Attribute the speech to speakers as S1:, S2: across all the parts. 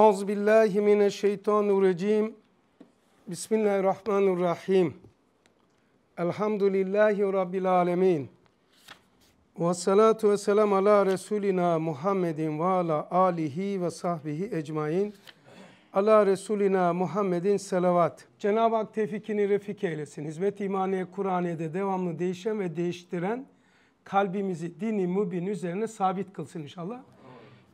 S1: Euzubillahimineşşeytanirracim. Bismillahirrahmanirrahim. Elhamdülillahi Rabbil alemin. Ve salatu ve selam ala Resulina Muhammedin ve ala alihi ve sahbihi ecmain. Ala Resulina Muhammedin selavat. Cenab-ı Hak tevfikini refik eylesin. Hizmet imaniye Kur'an'ede devamlı değişen ve değiştiren kalbimizi dini mübin üzerine sabit kılsın inşallah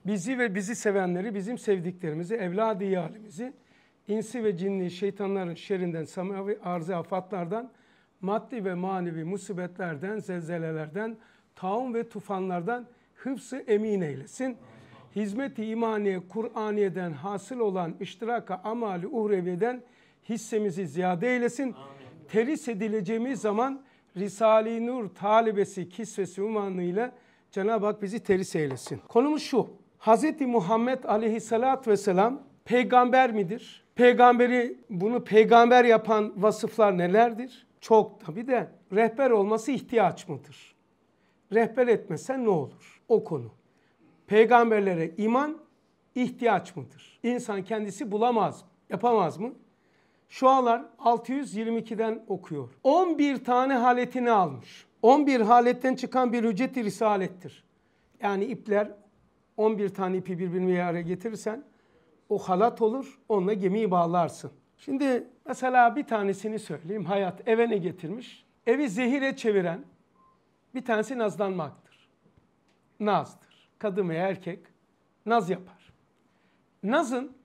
S1: bizi ve bizi sevenleri, bizim sevdiklerimizi, evladi halimizi, insi ve cinli şeytanların şerrinden, samavi arzı afatlardan, maddi ve manevi musibetlerden, zelzelelerden, taun ve tufanlardan hıfsı emin eylesin. Hizmeti imaniye, Kur'aniye'den hasıl olan iştiraka, amali, uhreviyeden hissemizi ziyade eylesin. Amin. Teris edileceğimiz zaman Risale-i Nur talibesi, kisvesi umanıyla Cenab-ı Hak bizi teris eylesin. Konumuz şu. Hz. Muhammed aleyhissalatü vesselam peygamber midir? Peygamberi bunu peygamber yapan vasıflar nelerdir? Çok tabi de rehber olması ihtiyaç mıdır? Rehber etmesen ne olur? O konu. Peygamberlere iman ihtiyaç mıdır? İnsan kendisi bulamaz mı? Yapamaz mı? Şu anlar 622'den okuyor. 11 tane haletini almış. 11 haletten çıkan bir hücceti risalettir. Yani ipler 11 tane ipi birbirine araya getirirsen o halat olur. Onunla gemiyi bağlarsın. Şimdi mesela bir tanesini söyleyeyim. Hayat eve ne getirmiş? Evi zehire çeviren bir tanesi nazlanmaktır. Nazdır. Kadın veya erkek naz yapar. Nazın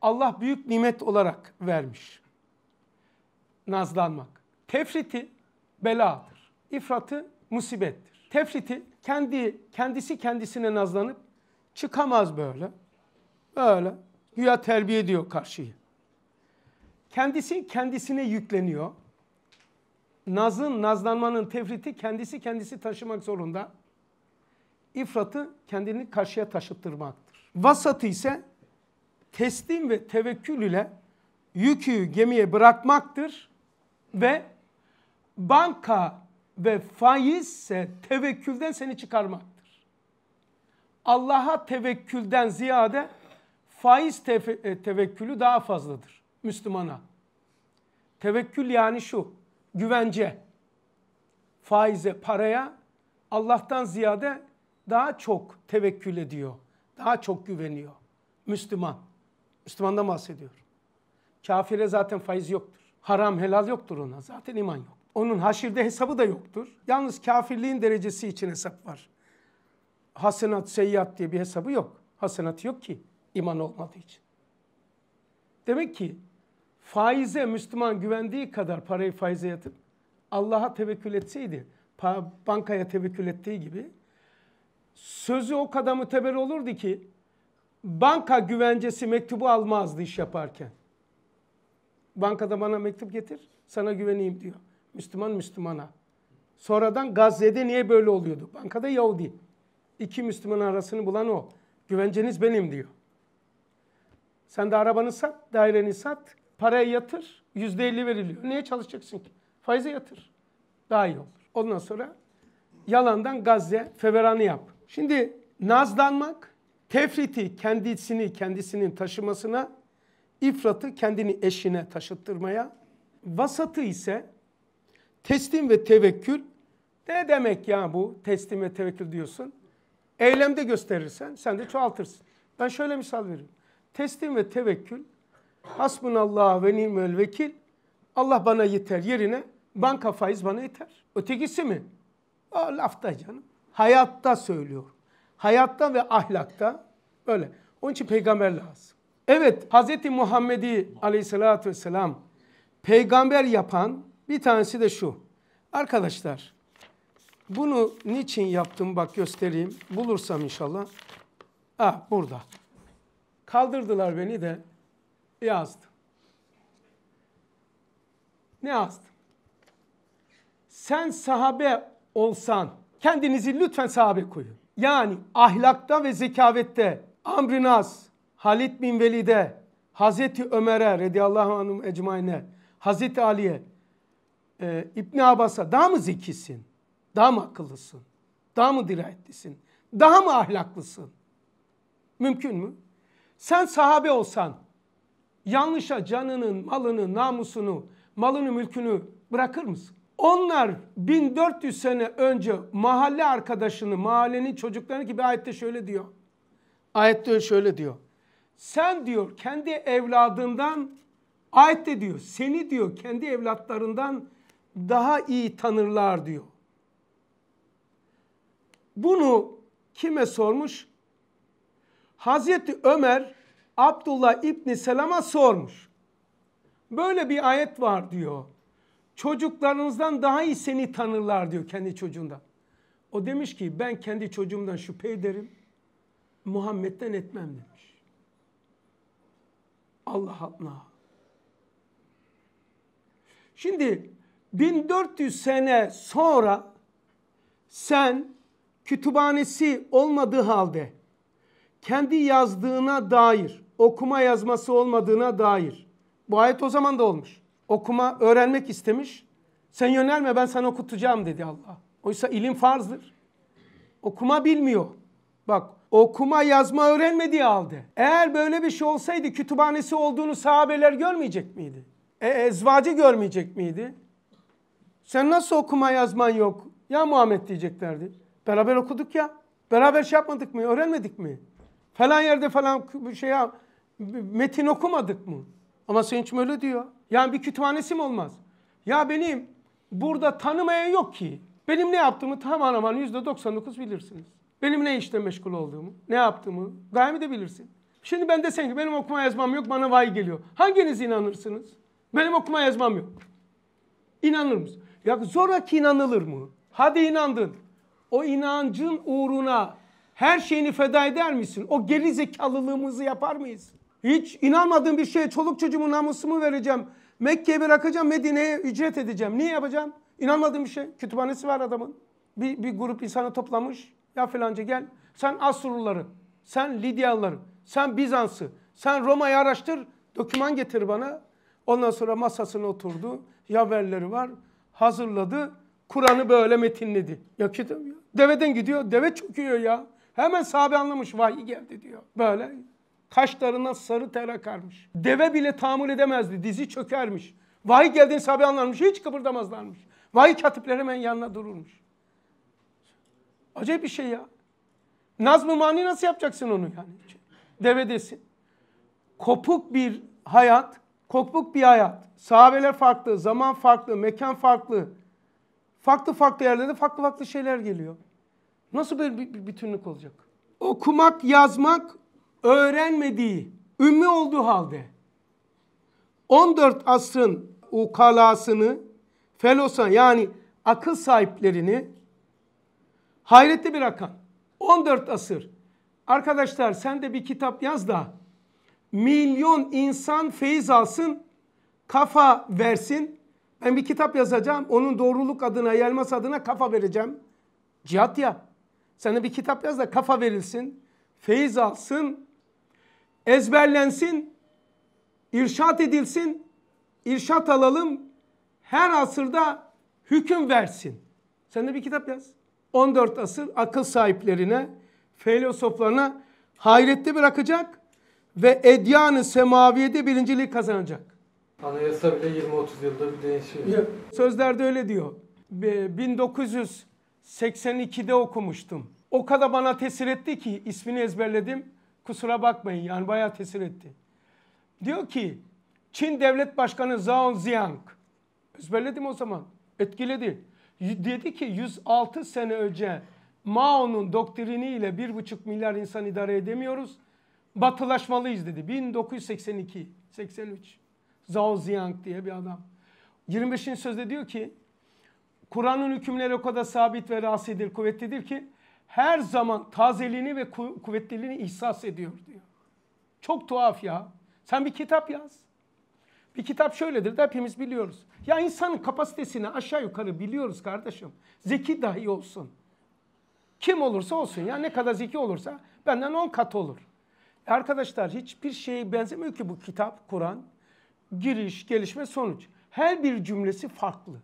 S1: Allah büyük nimet olarak vermiş. Nazlanmak. Tefriti beladır. İfratı musibettir. Tefriti kendi kendisi kendisine nazlanıp Çıkamaz böyle. Böyle. Güya terbiye ediyor karşıyı. Kendisi kendisine yükleniyor. Nazın, nazlanmanın tevriti kendisi kendisi taşımak zorunda. İfratı kendini karşıya taşıttırmaktır. Vasatı ise teslim ve tevekkül ile yükü gemiye bırakmaktır ve banka ve faizse tevekkülden seni çıkarmak. Allah'a tevekkülden ziyade faiz tev- e, tevekkülü daha fazladır Müslümana. Tevekkül yani şu, güvence. Faize, paraya Allah'tan ziyade daha çok tevekkül ediyor. Daha çok güveniyor. Müslüman. Müslümandan bahsediyor. Kafire zaten faiz yoktur. Haram helal yoktur ona. Zaten iman yok. Onun haşirde hesabı da yoktur. Yalnız kafirliğin derecesi için hesap var hasenat seyyat diye bir hesabı yok. hasenat yok ki iman olmadığı için. Demek ki faize Müslüman güvendiği kadar parayı faize yatırıp Allah'a tevekkül etseydi, bankaya tevekkül ettiği gibi sözü o kadar müteber olurdu ki banka güvencesi mektubu almazdı iş yaparken. Bankada bana mektup getir, sana güveneyim diyor. Müslüman Müslümana. Sonradan Gazze'de niye böyle oluyordu? Bankada Yahudi iki Müslüman arasını bulan o. Güvenceniz benim diyor. Sen de arabanı sat, daireni sat, para'yı yatır, yüzde elli veriliyor. Neye çalışacaksın ki? Faize yatır. Daha iyi olur. Ondan sonra yalandan Gazze feveranı yap. Şimdi nazlanmak, tefriti kendisini kendisinin taşımasına, ifratı kendini eşine taşıttırmaya, vasatı ise teslim ve tevekkül ne demek ya bu teslim ve tevekkül diyorsun? Eylemde gösterirsen sen de çoğaltırsın. Ben şöyle misal vereyim. Teslim ve tevekkül hasbunallah ve nimel vekil Allah bana yeter yerine banka faiz bana yeter. Ötekisi mi? O lafta canım. Hayatta söylüyor. Hayatta ve ahlakta böyle. Onun için peygamber lazım. Evet Hz. Muhammed'i aleyhissalatü vesselam peygamber yapan bir tanesi de şu. Arkadaşlar bunu niçin yaptım bak göstereyim. Bulursam inşallah. Ah burada. Kaldırdılar beni de yazdım. Ne yazdım? Sen sahabe olsan kendinizi lütfen sahabe koyun. Yani ahlakta ve zekavette Amrinaz, Halid bin Velid'e, Hazreti Ömer'e radiyallahu anhum ecmaine, Hazreti Ali'ye, e, İbni Abbas'a daha mı zekisin? Daha mı akıllısın? Daha mı dirayetlisin? Daha mı ahlaklısın? Mümkün mü? Sen sahabe olsan yanlışa canının, malını, namusunu, malını, mülkünü bırakır mısın? Onlar 1400 sene önce mahalle arkadaşını, mahallenin çocuklarını gibi ayette şöyle diyor. Ayette şöyle diyor. Sen diyor kendi evladından, ayette diyor seni diyor kendi evlatlarından daha iyi tanırlar diyor. Bunu kime sormuş? Hazreti Ömer Abdullah İbni Selam'a sormuş. Böyle bir ayet var diyor. Çocuklarınızdan daha iyi seni tanırlar diyor kendi çocuğundan. O demiş ki ben kendi çocuğumdan şüphe ederim. Muhammed'den etmem demiş. Allah Allah. Şimdi 1400 sene sonra sen kütüphanesi olmadığı halde kendi yazdığına dair, okuma yazması olmadığına dair. Bu ayet o zaman da olmuş. Okuma, öğrenmek istemiş. Sen yönelme ben sana okutacağım dedi Allah. Oysa ilim farzdır. Okuma bilmiyor. Bak okuma yazma öğrenmediği halde. Eğer böyle bir şey olsaydı kütüphanesi olduğunu sahabeler görmeyecek miydi? E, ezvacı görmeyecek miydi? Sen nasıl okuma yazman yok? Ya Muhammed diyeceklerdi. Beraber okuduk ya. Beraber şey yapmadık mı? Öğrenmedik mi? Falan yerde falan şey metin okumadık mı? Ama Sevinç öyle diyor. Yani bir kütüphanesi mi olmaz? Ya benim burada tanımayan yok ki. Benim ne yaptığımı tamamen aman %99 bilirsiniz. Benim ne işle meşgul olduğumu, ne yaptığımı daimi de bilirsin. Şimdi ben desem ki benim okuma yazmam yok bana vay geliyor. Hanginiz inanırsınız? Benim okuma yazmam yok. İnanır mısın? Ya zoraki inanılır mı? Hadi inandın o inancın uğruna her şeyini feda eder misin? O geri zekalılığımızı yapar mıyız? Hiç inanmadığım bir şeye çoluk çocuğumu namusumu vereceğim. Mekke'ye bırakacağım Medine'ye ücret edeceğim. Niye yapacağım? İnanmadığım bir şey. Kütüphanesi var adamın. Bir, bir grup insanı toplamış. Ya filanca gel. Sen Asurluları, sen Lidyalıları, sen Bizans'ı, sen Roma'yı araştır. Doküman getir bana. Ondan sonra masasına oturdu. Yaverleri var. Hazırladı. Kur'an'ı böyle metinledi. Ya kitap ya. Deveden gidiyor. Deve çöküyor ya. Hemen sahabe anlamış. Vahiy geldi diyor. Böyle. Kaşlarına sarı ter akarmış. Deve bile tahammül edemezdi. Dizi çökermiş. Vahiy geldiğini sahabe anlarmış. Hiç kıpırdamazlarmış. Vahiy katipleri hemen yanına dururmuş. Acayip bir şey ya. naz ı mani nasıl yapacaksın onu yani? Devedesin. Kopuk bir hayat, kopuk bir hayat. Sahabeler farklı, zaman farklı, mekan farklı. Farklı farklı yerlerde farklı farklı şeyler geliyor. Nasıl böyle bir, bir bütünlük olacak? Okumak, yazmak öğrenmediği, ümmi olduğu halde 14 asrın ukalasını, felosa yani akıl sahiplerini hayretli bir rakam. 14 asır. Arkadaşlar sen de bir kitap yaz da milyon insan feyiz alsın, kafa versin, ben bir kitap yazacağım. Onun doğruluk adına, yayılması adına kafa vereceğim. Cihat ya. sana bir kitap yaz da kafa verilsin. Feyiz alsın. Ezberlensin. irşat edilsin. irşat alalım. Her asırda hüküm versin. Sen de bir kitap yaz. 14 asır akıl sahiplerine, filozoflarına hayrette bırakacak ve edyanı semaviyede birinciliği kazanacak. Anayasa bile 20-30 yılda bir değişiyor. sözlerde öyle diyor. 1982'de okumuştum. O kadar bana tesir etti ki ismini ezberledim. Kusura bakmayın yani bayağı tesir etti. Diyor ki Çin Devlet Başkanı Zhao Ziyang ezberledim o zaman etkiledi. Dedi ki 106 sene önce Mao'nun doktriniyle 1,5 milyar insan idare edemiyoruz. Batılaşmalıyız dedi. 1982, 83. Zhao Ziyang diye bir adam. 25. sözde diyor ki Kur'an'ın hükümleri o kadar sabit ve rasidir, kuvvetlidir ki her zaman tazeliğini ve kuvvetliliğini ihsas ediyor diyor. Çok tuhaf ya. Sen bir kitap yaz. Bir kitap şöyledir de hepimiz biliyoruz. Ya insanın kapasitesini aşağı yukarı biliyoruz kardeşim. Zeki dahi olsun. Kim olursa olsun ya ne kadar zeki olursa benden 10 kat olur. Arkadaşlar hiçbir şeye benzemiyor ki bu kitap, Kur'an giriş, gelişme, sonuç. Her bir cümlesi farklı.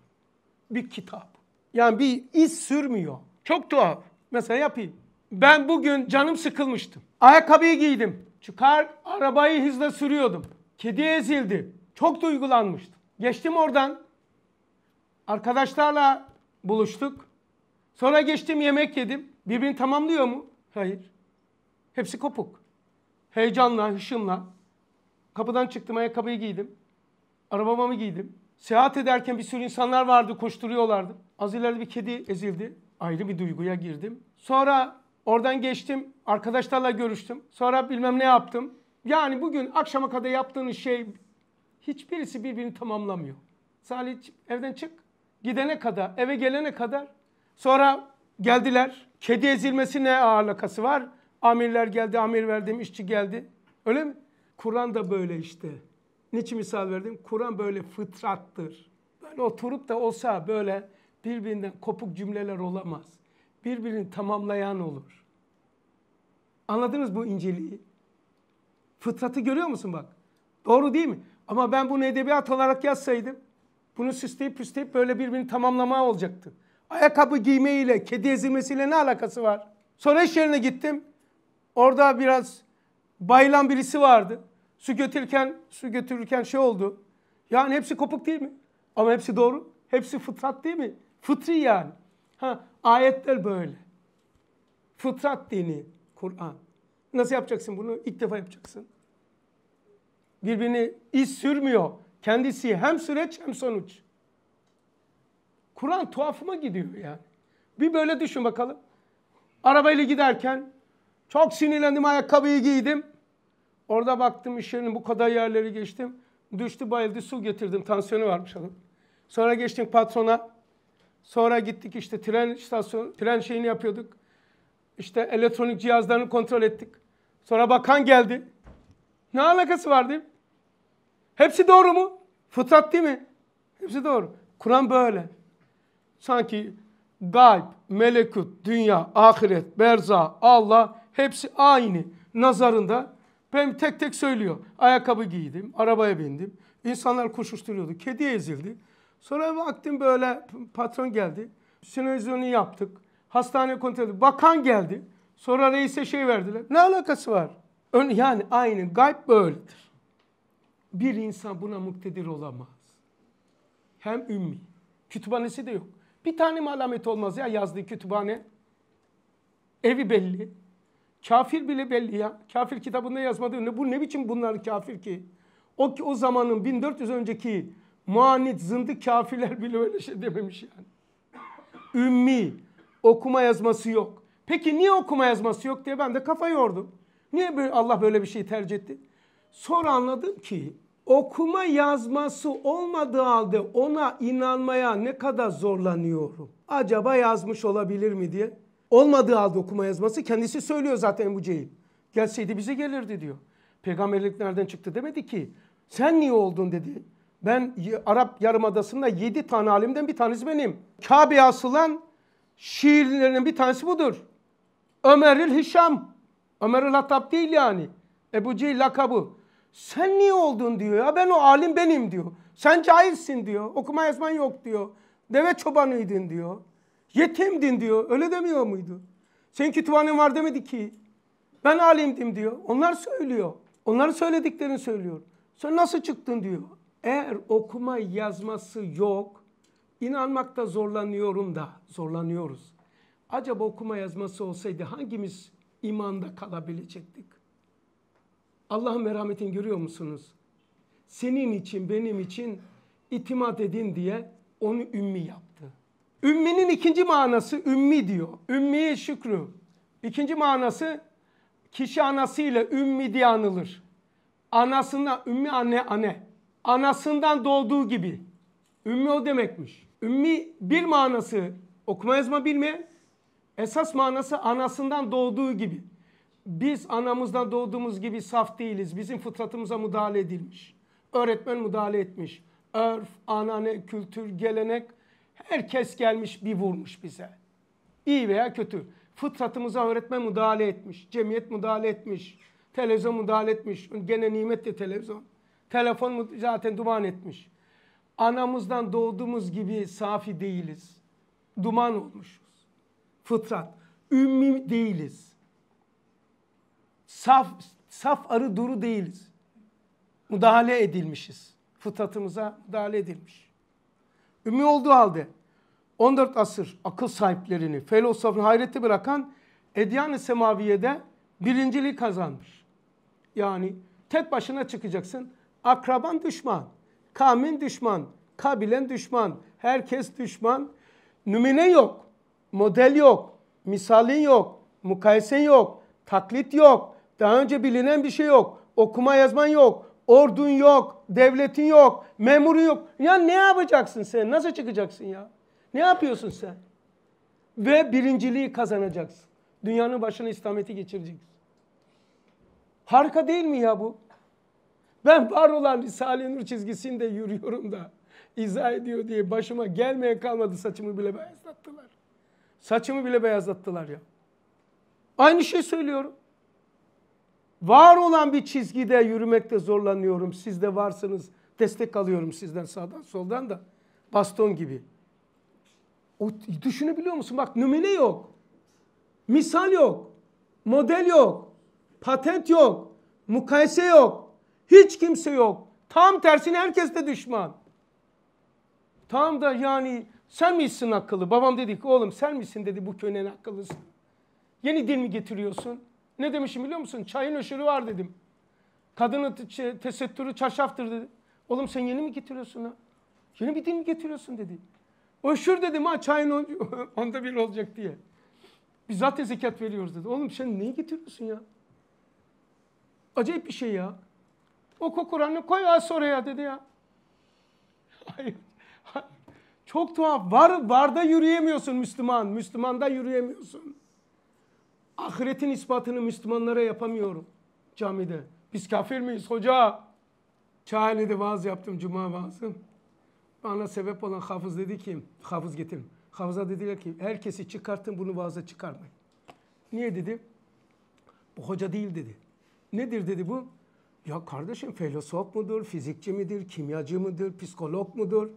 S1: Bir kitap. Yani bir iz sürmüyor. Çok tuhaf. Mesela yapayım. Ben bugün canım sıkılmıştım. Ayakkabıyı giydim. Çıkar arabayı hızla sürüyordum. Kedi ezildi. Çok duygulanmıştım. Geçtim oradan. Arkadaşlarla buluştuk. Sonra geçtim yemek yedim. Birbirini tamamlıyor mu? Hayır. Hepsi kopuk. Heyecanla, hışımla. Kapıdan çıktım ayakkabıyı giydim. Arabama mı giydim? Seyahat ederken bir sürü insanlar vardı koşturuyorlardı. Az ileride bir kedi ezildi. Ayrı bir duyguya girdim. Sonra oradan geçtim. Arkadaşlarla görüştüm. Sonra bilmem ne yaptım. Yani bugün akşama kadar yaptığınız şey hiçbirisi birbirini tamamlamıyor. Salih evden çık. Gidene kadar, eve gelene kadar. Sonra geldiler. Kedi ezilmesi ne ağırlakası var? Amirler geldi, amir verdim, işçi geldi. Öyle mi? Kur'an da böyle işte. Niçin misal verdim? Kur'an böyle fıtrattır. Böyle oturup da olsa böyle birbirinden kopuk cümleler olamaz. Birbirini tamamlayan olur. Anladınız bu inceliği? Fıtratı görüyor musun bak? Doğru değil mi? Ama ben bunu edebiyat olarak yazsaydım bunu süsleyip püsleyip böyle birbirini tamamlama olacaktı. Ayakkabı giymeyle, kedi ezilmesiyle ne alakası var? Sonra iş yerine gittim. Orada biraz Bayılan birisi vardı. Su götürürken, su götürürken şey oldu. Yani hepsi kopuk değil mi? Ama hepsi doğru. Hepsi fıtrat değil mi? Fıtri yani. Ha, ayetler böyle. Fıtrat dini Kur'an. Nasıl yapacaksın bunu? İlk defa yapacaksın. Birbirini iz sürmüyor. Kendisi hem süreç hem sonuç. Kur'an tuhafıma gidiyor yani. Bir böyle düşün bakalım. Arabayla giderken çok sinirlendim ayakkabıyı giydim. Orada baktım iş yerinin bu kadar yerleri geçtim. Düştü bayıldı su getirdim tansiyonu varmış adam. Sonra geçtim patrona. Sonra gittik işte tren istasyon, tren şeyini yapıyorduk. İşte elektronik cihazlarını kontrol ettik. Sonra bakan geldi. Ne alakası var diyeyim. Hepsi doğru mu? Fıtrat değil mi? Hepsi doğru. Kur'an böyle. Sanki gayb, melekut, dünya, ahiret, berza, Allah Hepsi aynı nazarında. Ben tek tek söylüyor. Ayakkabı giydim, arabaya bindim. İnsanlar koşuşturuyordu. Kedi ezildi. Sonra baktım böyle patron geldi. Sinezyonu yaptık. Hastane kontrol edildi. Bakan geldi. Sonra reise şey verdiler. Ne alakası var? Ön, yani aynı gayb böyledir. Bir insan buna muktedir olamaz. Hem ümmi. Kütüphanesi de yok. Bir tane mi alamet olmaz ya yazdığı kütüphane? Evi belli. Kafir bile belli ya. Kafir kitabında yazmadığı ne bu ne biçim bunlar kafir ki? O ki o zamanın 1400 önceki muanit zındı kafirler bile öyle şey dememiş yani. Ümmi okuma yazması yok. Peki niye okuma yazması yok diye ben de kafa yordum. Niye böyle Allah böyle bir şey tercih etti? Sonra anladım ki okuma yazması olmadığı halde ona inanmaya ne kadar zorlanıyorum. Acaba yazmış olabilir mi diye olmadığı halde okuma yazması kendisi söylüyor zaten bu Cehil. Gelseydi bize gelirdi diyor. Peygamberlik nereden çıktı demedi ki. Sen niye oldun dedi. Ben Arap Yarımadası'nda yedi tane alimden bir tanesi benim. Kabe'ye asılan şiirlerinin bir tanesi budur. Ömeril Hişam. Ömeril Hattab değil yani. Ebu Cehil lakabı. Sen niye oldun diyor ya ben o alim benim diyor. Sen cahilsin diyor. Okuma yazman yok diyor. Deve çobanıydın diyor. Yetimdin diyor. Öyle demiyor muydu? Senin kütüphanen var demedi ki. Ben alimdim diyor. Onlar söylüyor. Onların söylediklerini söylüyor. Sen nasıl çıktın diyor. Eğer okuma yazması yok, inanmakta zorlanıyorum da, zorlanıyoruz. Acaba okuma yazması olsaydı hangimiz imanda kalabilecektik? Allah'ın merhametini görüyor musunuz? Senin için, benim için itimat edin diye onu ümmi yap. Ümminin ikinci manası ümmi diyor. Ümmiye şükrü. İkinci manası kişi anasıyla ümmi diye anılır. Anasına ümmi anne anne. Anasından doğduğu gibi. Ümmi o demekmiş. Ümmi bir manası okuma yazma bilme. Esas manası anasından doğduğu gibi. Biz anamızdan doğduğumuz gibi saf değiliz. Bizim fıtratımıza müdahale edilmiş. Öğretmen müdahale etmiş. Örf, anane, kültür, gelenek Herkes gelmiş bir vurmuş bize. İyi veya kötü. Fıtratımıza öğretme müdahale etmiş. Cemiyet müdahale etmiş. Televizyon müdahale etmiş. Gene nimet de televizyon. Telefon zaten duman etmiş. Anamızdan doğduğumuz gibi safi değiliz. Duman olmuşuz. Fıtrat. Ümmi değiliz. Saf, saf arı duru değiliz. Müdahale edilmişiz. Fıtratımıza müdahale edilmiş. Ümmi olduğu halde 14 asır akıl sahiplerini, felsefe hayrete bırakan Edyan-ı Semaviye'de birinciliği kazanmış. Yani tek başına çıkacaksın. Akraban düşman, kamin düşman, kabilen düşman, herkes düşman. Nümine yok, model yok, misalin yok, mukayesen yok, taklit yok. Daha önce bilinen bir şey yok, okuma yazman yok, Ordun yok, devletin yok, memurun yok. Ya ne yapacaksın sen? Nasıl çıkacaksın ya? Ne yapıyorsun sen? Ve birinciliği kazanacaksın. Dünyanın başına İslamiyet'i geçireceksin. Harika değil mi ya bu? Ben var olan Risale-i Nur çizgisinde yürüyorum da izah ediyor diye başıma gelmeye kalmadı saçımı bile beyazlattılar. Saçımı bile beyazlattılar ya. Aynı şey söylüyorum. Var olan bir çizgide yürümekte zorlanıyorum. Siz de varsınız. Destek alıyorum sizden sağdan soldan da. Baston gibi. O, düşünebiliyor musun? Bak numune yok. Misal yok. Model yok. Patent yok. Mukayese yok. Hiç kimse yok. Tam tersine herkes de düşman. Tam da yani sen misin akıllı? Babam dedi ki oğlum sen misin dedi bu könen akıllısın. Yeni dil mi getiriyorsun? Ne demişim biliyor musun? Çayın öşürü var dedim. Kadının şey, tesettürü çarşaftır dedi. Oğlum sen yeni mi getiriyorsun ha? Yeni bir din mi getiriyorsun dedi. Öşür dedim ha çayın on, onda bir olacak diye. Biz zaten zekat veriyoruz dedi. Oğlum sen neyi getiriyorsun ya? Acayip bir şey ya. Oku Kur'an'ı koy az sonra ya dedi ya. Hayır. Çok tuhaf. Var, varda yürüyemiyorsun Müslüman. Müslümanda yürüyemiyorsun ahiretin ispatını Müslümanlara yapamıyorum camide. Biz kafir miyiz hoca? Çağlayan'da vaaz yaptım cuma vaazı. Bana sebep olan hafız dedi ki, hafız getirin. Hafıza dediler ki herkesi çıkartın bunu vaaza çıkarmayın. Niye dedi? Bu hoca değil dedi. Nedir dedi bu? Ya kardeşim filozof mudur, fizikçi midir, kimyacı mıdır, psikolog mudur?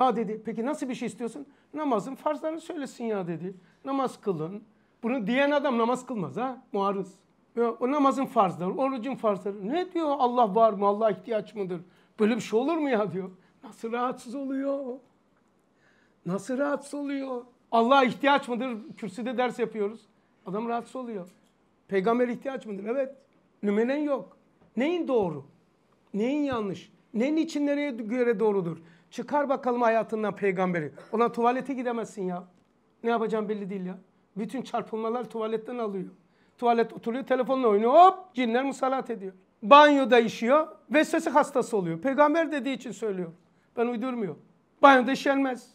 S1: Ya dedi peki nasıl bir şey istiyorsun? Namazın farzlarını söylesin ya dedi. Namaz kılın, bunu diyen adam namaz kılmaz ha. Muarız. Ya, o namazın farzları, orucun farzları. Ne diyor Allah var mı, Allah ihtiyaç mıdır? Böyle bir şey olur mu ya diyor. Nasıl rahatsız oluyor? Nasıl rahatsız oluyor? Allah ihtiyaç mıdır? Kürsüde ders yapıyoruz. Adam rahatsız oluyor. Peygamber ihtiyaç mıdır? Evet. Lümenen yok. Neyin doğru? Neyin yanlış? Neyin için nereye göre doğrudur? Çıkar bakalım hayatından peygamberi. Ona tuvalete gidemezsin ya. Ne yapacağım belli değil ya. Bütün çarpılmalar tuvaletten alıyor. Tuvalet oturuyor, telefonla oynuyor. Hop cinler musallat ediyor. Banyoda işiyor. ve sesi hastası oluyor. Peygamber dediği için söylüyor. Ben uydurmuyor. Banyoda işenmez.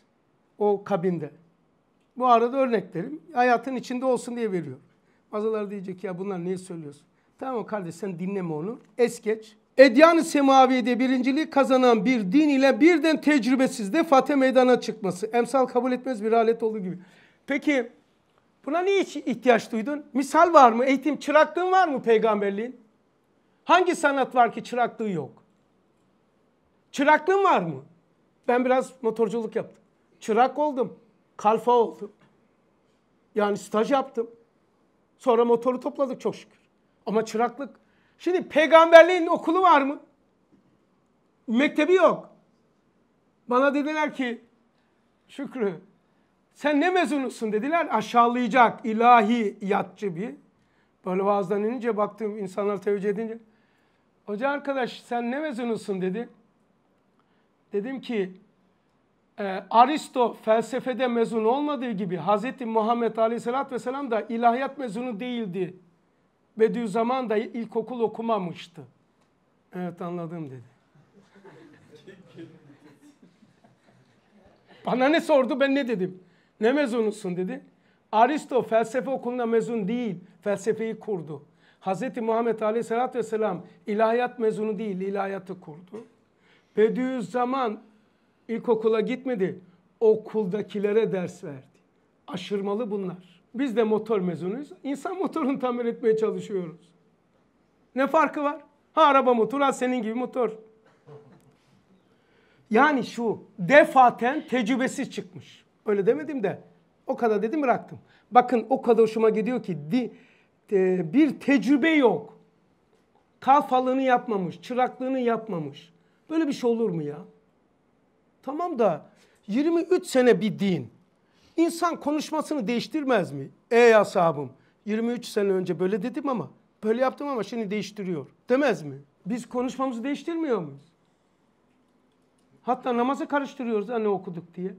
S1: O kabinde. Bu arada örneklerim hayatın içinde olsun diye veriyor. Bazılar diyecek ya bunlar niye söylüyorsun? Tamam kardeş sen dinleme onu. Es geç. Edyan-ı Semaviye'de birinciliği kazanan bir din ile birden tecrübesizde fate meydana çıkması. Emsal kabul etmez bir alet olduğu gibi. Peki Buna niye ihtiyaç duydun? Misal var mı? Eğitim, çıraklığın var mı peygamberliğin? Hangi sanat var ki çıraklığı yok? Çıraklığın var mı? Ben biraz motorculuk yaptım. Çırak oldum. Kalfa oldum. Yani staj yaptım. Sonra motoru topladık çok şükür. Ama çıraklık. Şimdi peygamberliğin okulu var mı? Mektebi yok. Bana dediler ki Şükrü sen ne mezunusun dediler. Aşağılayacak, ilahi yatçı bir. Böyle vaazdan inince baktım insanlar tevcih edince. Hoca arkadaş sen ne mezunusun dedi. Dedim ki e, Aristo felsefede mezun olmadığı gibi Hazreti Muhammed Aleyhisselatü Vesselam da ilahiyat mezunu değildi. Bediüzzaman da ilkokul okumamıştı. Evet anladım dedi. Bana ne sordu ben ne dedim? Ne mezunusun dedi. Aristo felsefe okulunda mezun değil, felsefeyi kurdu. Hz. Muhammed Aleyhisselatü Vesselam ilahiyat mezunu değil, ilahiyatı kurdu. Bediüzzaman ilkokula gitmedi, okuldakilere ders verdi. Aşırmalı bunlar. Biz de motor mezunuyuz. İnsan motorunu tamir etmeye çalışıyoruz. Ne farkı var? Ha araba motoru, ha senin gibi motor. Yani şu, defaten tecrübesiz çıkmış. Öyle demedim de o kadar dedim bıraktım. Bakın o kadar hoşuma gidiyor ki di, e, bir tecrübe yok. Kalfalığını yapmamış, çıraklığını yapmamış. Böyle bir şey olur mu ya? Tamam da 23 sene bir din. İnsan konuşmasını değiştirmez mi? Ey ashabım 23 sene önce böyle dedim ama böyle yaptım ama şimdi değiştiriyor. Demez mi? Biz konuşmamızı değiştirmiyor muyuz? Hatta namazı karıştırıyoruz hani okuduk diye.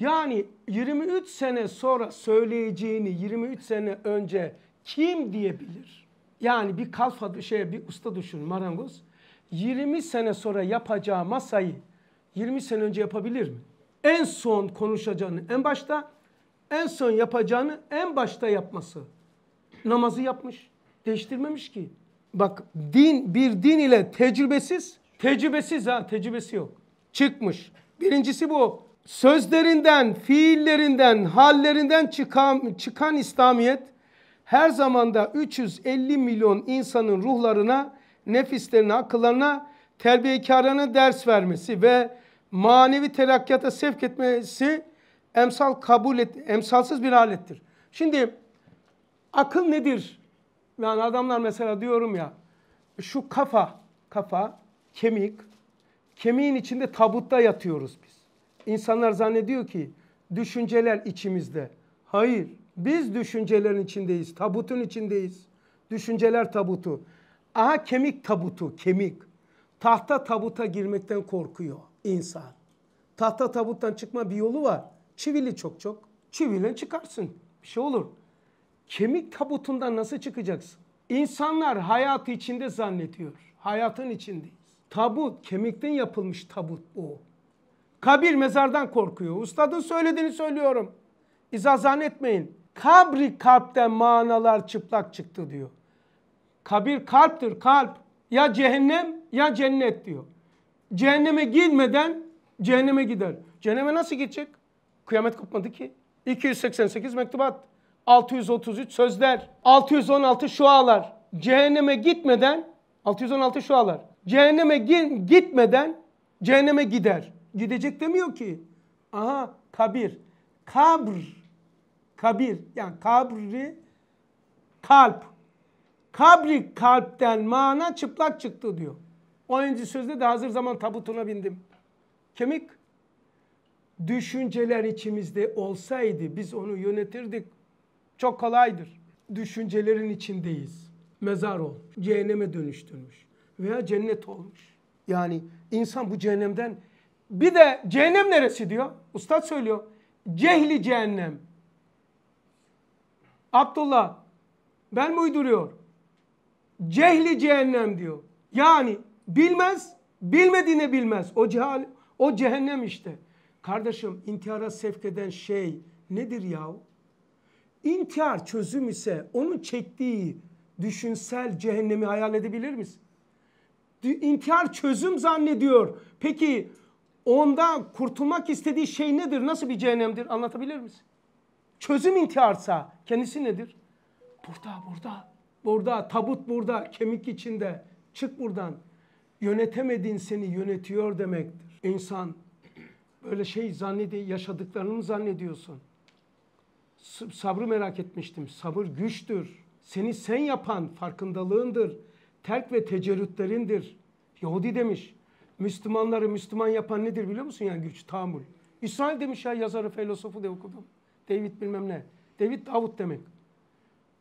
S1: Yani 23 sene sonra söyleyeceğini 23 sene önce kim diyebilir? Yani bir kalfa şey bir usta düşün marangoz. 20 sene sonra yapacağı masayı 20 sene önce yapabilir mi? En son konuşacağını en başta, en son yapacağını en başta yapması. Namazı yapmış, değiştirmemiş ki. Bak din bir din ile tecrübesiz, tecrübesiz ha tecrübesi yok. Çıkmış. Birincisi bu sözlerinden, fiillerinden, hallerinden çıkan, çıkan İslamiyet her zamanda 350 milyon insanın ruhlarına, nefislerine, akıllarına, terbiyekarına ders vermesi ve manevi terakkiyata sevk etmesi emsal kabul et, emsalsız bir alettir. Şimdi akıl nedir? Yani adamlar mesela diyorum ya şu kafa, kafa, kemik, kemiğin içinde tabutta yatıyoruz biz. İnsanlar zannediyor ki düşünceler içimizde. Hayır. Biz düşüncelerin içindeyiz. Tabutun içindeyiz. Düşünceler tabutu. Aha kemik tabutu, kemik. Tahta tabuta girmekten korkuyor insan. Tahta tabuttan çıkma bir yolu var. Çivili çok çok. Çivilen çıkarsın. Bir şey olur. Kemik tabutundan nasıl çıkacaksın? İnsanlar hayatı içinde zannediyor. Hayatın içindeyiz. Tabut, kemikten yapılmış tabut bu. Kabir mezardan korkuyor. Ustadın söylediğini söylüyorum. İzazan etmeyin. Kabri kalpten manalar çıplak çıktı diyor. Kabir kalptir kalp. Ya cehennem ya cennet diyor. Cehenneme girmeden cehenneme gider. Cehenneme nasıl gidecek? Kıyamet kopmadı ki. 288 mektubat, 633 sözler, 616 şualar. Cehenneme gitmeden 616 şualar. Cehenneme gitmeden cehenneme gider. Gidecek demiyor ki. Aha kabir. Kabr. Kabir. Yani kabri kalp. Kabri kalpten mana çıplak çıktı diyor. 10. sözde de hazır zaman tabutuna bindim. Kemik. Düşünceler içimizde olsaydı biz onu yönetirdik. Çok kolaydır. Düşüncelerin içindeyiz. Mezar ol. Cehenneme dönüştürmüş. Veya cennet olmuş. Yani insan bu cehennemden bir de cehennem neresi diyor? Ustad söylüyor. Cehli cehennem. Abdullah ben mi uyduruyor? Cehli cehennem diyor. Yani bilmez, bilmediğini bilmez. O cehal, o cehennem işte. Kardeşim intihara sevk eden şey nedir yahu? İntihar çözüm ise onun çektiği düşünsel cehennemi hayal edebilir misin? İntihar çözüm zannediyor. Peki onda kurtulmak istediği şey nedir? Nasıl bir cehennemdir? Anlatabilir misin? Çözüm intiharsa kendisi nedir? Burada, burada, burada, tabut burada, kemik içinde. Çık buradan. Yönetemediğin seni yönetiyor demektir. İnsan böyle şey zannedi, yaşadıklarını mı zannediyorsun? Sabrı merak etmiştim. Sabır güçtür. Seni sen yapan farkındalığındır. Terk ve tecerrütlerindir. Yahudi demiş. Müslümanları Müslüman yapan nedir biliyor musun yani güç? tamur. İsrail demiş ya yazarı, filozofu de okudum. David bilmem ne. David Davut demek.